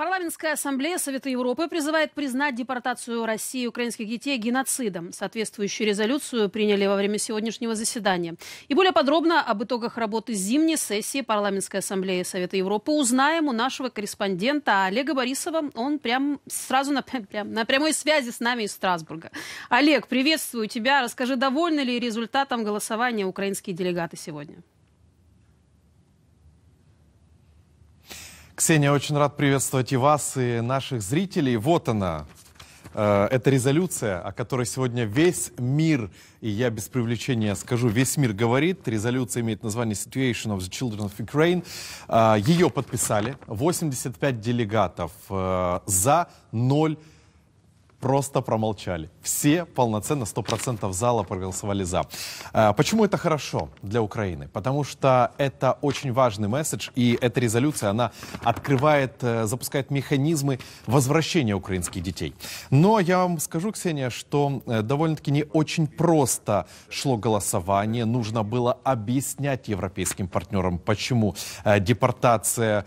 Парламентская ассамблея Совета Европы призывает признать депортацию России украинских детей геноцидом. Соответствующую резолюцию приняли во время сегодняшнего заседания. И более подробно об итогах работы зимней сессии Парламентской ассамблеи Совета Европы узнаем у нашего корреспондента Олега Борисова. Он прям сразу на, прям, на прямой связи с нами из Страсбурга. Олег, приветствую тебя. Расскажи, довольны ли результатом голосования украинские делегаты сегодня? Ксения, очень рад приветствовать и вас, и наших зрителей. Вот она, э, эта резолюция, о которой сегодня весь мир, и я без привлечения скажу, весь мир говорит. Резолюция имеет название Situation of the Children of Ukraine. Э, ее подписали 85 делегатов э, за 0 просто промолчали. Все полноценно, 100% зала проголосовали за. А, почему это хорошо для Украины? Потому что это очень важный месседж, и эта резолюция, она открывает, э, запускает механизмы возвращения украинских детей. Но я вам скажу, Ксения, что э, довольно-таки не очень просто шло голосование. Нужно было объяснять европейским партнерам, почему э, депортация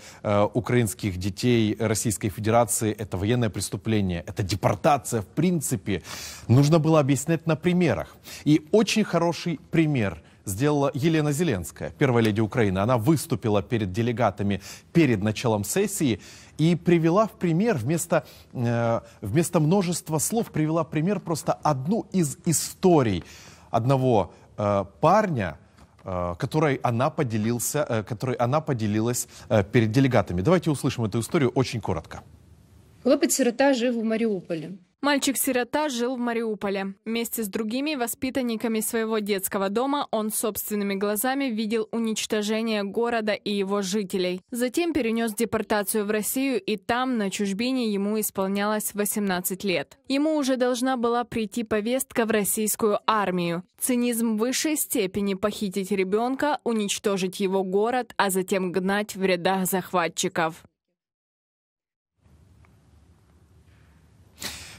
украинских детей Российской Федерации – это военное преступление, это депортация ситуация, в принципе, нужно было объяснять на примерах. И очень хороший пример – сделала Елена Зеленская, первая леди Украины. Она выступила перед делегатами перед началом сессии и привела в пример, вместо, э, вместо множества слов, привела пример просто одну из историй одного э, парня, э, которой она, поделился, э, которой она поделилась э, перед делегатами. Давайте услышим эту историю очень коротко. Хлопец-сирота жил в Мариуполе. Мальчик-сирота жил в Мариуполе. Вместе с другими воспитанниками своего детского дома он собственными глазами видел уничтожение города и его жителей. Затем перенес депортацию в Россию, и там, на чужбине, ему исполнялось 18 лет. Ему уже должна была прийти повестка в российскую армию. Цинизм высшей степени похитить ребенка, уничтожить его город, а затем гнать в рядах захватчиков.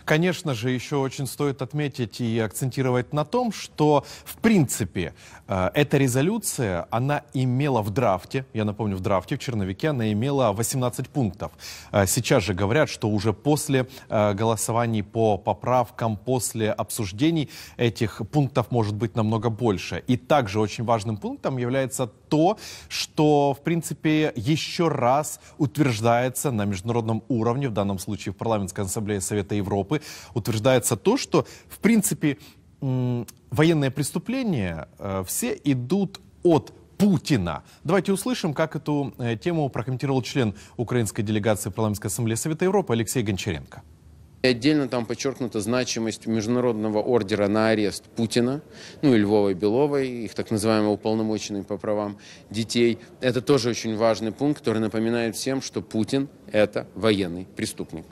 Конечно же, еще очень стоит отметить и акцентировать на том, что, в принципе, э, эта резолюция, она имела в драфте, я напомню, в драфте, в черновике она имела 18 пунктов. Э, сейчас же говорят, что уже после э, голосований по поправкам, после обсуждений этих пунктов может быть намного больше. И также очень важным пунктом является то, что, в принципе, еще раз утверждается на международном уровне, в данном случае в Парламентской ассамблее Совета Европы, Европы утверждается то, что, в принципе, военные преступления э, все идут от Путина. Давайте услышим, как эту э, тему прокомментировал член украинской делегации парламентской ассамблеи Совета Европы Алексей Гончаренко. И отдельно там подчеркнута значимость международного ордера на арест Путина, ну и Львовой Беловой, их так называемой уполномоченной по правам детей. Это тоже очень важный пункт, который напоминает всем, что Путин – это военный преступник.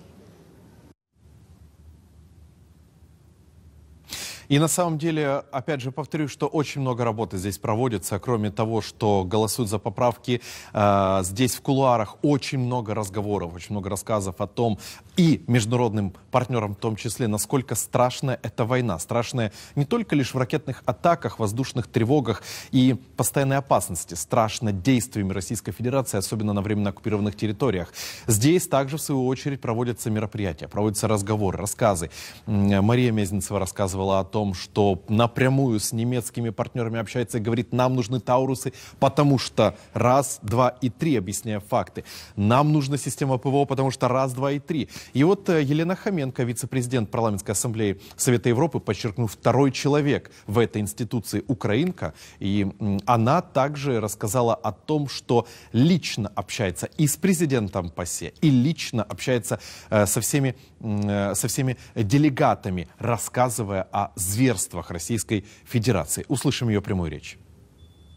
И на самом деле, опять же повторю, что очень много работы здесь проводится. Кроме того, что голосуют за поправки, э, здесь в кулуарах очень много разговоров, очень много рассказов о том, и международным партнерам в том числе, насколько страшна эта война. Страшная не только лишь в ракетных атаках, воздушных тревогах и постоянной опасности. Страшно действиями Российской Федерации, особенно на временно оккупированных территориях. Здесь также, в свою очередь, проводятся мероприятия, проводятся разговоры, рассказы. Мария Мезенцева рассказывала о том, что напрямую с немецкими партнерами общается и говорит, нам нужны Таурусы, потому что раз, два и три, объясняя факты. Нам нужна система ПВО, потому что раз, два и три. И вот э, Елена Хоменко, вице-президент парламентской ассамблеи Совета Европы, подчеркнул, второй человек в этой институции украинка. И она также рассказала о том, что лично общается и с президентом ПАСЕ, и лично общается э, со всеми, э, со всеми делегатами, рассказывая о зверствах Российской Федерации. Услышим ее прямую речь.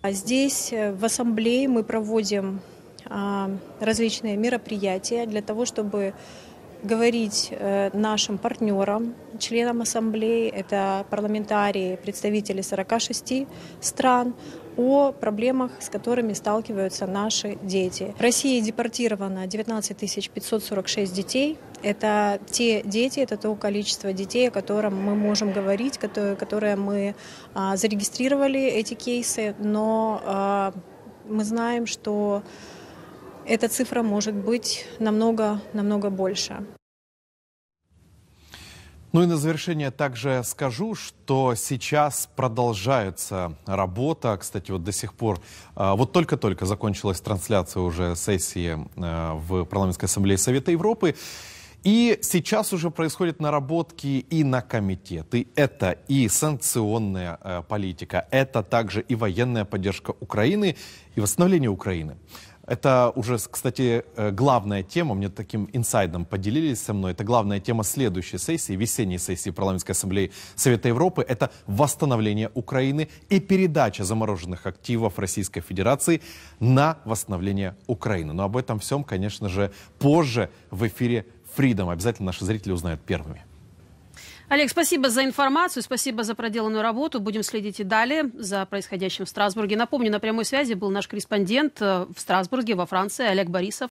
А здесь в ассамблее мы проводим а, различные мероприятия для того, чтобы говорить э, нашим партнерам, членам ассамблеи, это парламентарии, представители 46 стран, о проблемах, с которыми сталкиваются наши дети. В России депортировано 19 546 детей. Это те дети, это то количество детей, о котором мы можем говорить, которые, которые мы а, зарегистрировали эти кейсы, но а, мы знаем, что эта цифра может быть намного, намного больше. Ну и на завершение также скажу, что сейчас продолжается работа. Кстати, вот до сих пор, а, вот только-только закончилась трансляция уже сессии а, в Парламентской ассамблее Совета Европы. И сейчас уже происходят наработки и на комитеты. Это и санкционная а, политика, это также и военная поддержка Украины, и восстановление Украины. Это уже, кстати, э, главная тема, мне таким инсайдом поделились со мной, это главная тема следующей сессии, весенней сессии Парламентской Ассамблеи Совета Европы, это восстановление Украины и передача замороженных активов Российской Федерации на восстановление Украины. Но об этом всем, конечно же, позже в эфире Freedom. Обязательно наши зрители узнают первыми. Олег, спасибо за информацию, спасибо за проделанную работу. Будем следить и далее за происходящим в Страсбурге. Напомню, на прямой связи был наш корреспондент э, в Страсбурге, во Франции, Олег Борисов.